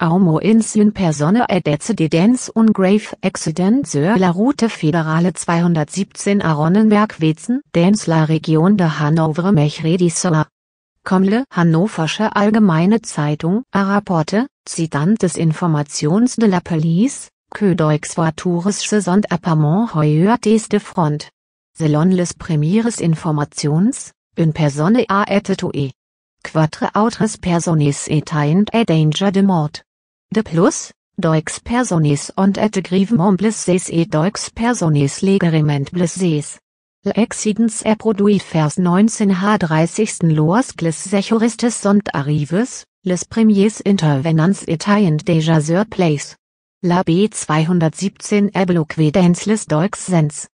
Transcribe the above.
Aumo ins une personne et d'accidents und grave accident sur la route fédérale 217 à Ronnenberg-Wetzen, dans la Region de Hannover mercredi soir. Comme le Hannoversche Allgemeine Zeitung a rapporte, citant des informations de la police, que deux voitures se sont apparemment des de front. Selon les premières informations, une personne a été tuée quatre autres personnes étant en danger de mort. De plus, deux personnes ont été grièvement blessées et deux personnes légèrement blessés. L'accident est produit vers 19h30 lorsque les sont arrivés, les premiers intervenants étant déjà sur place. La B217 est bloquée dans les deux sens.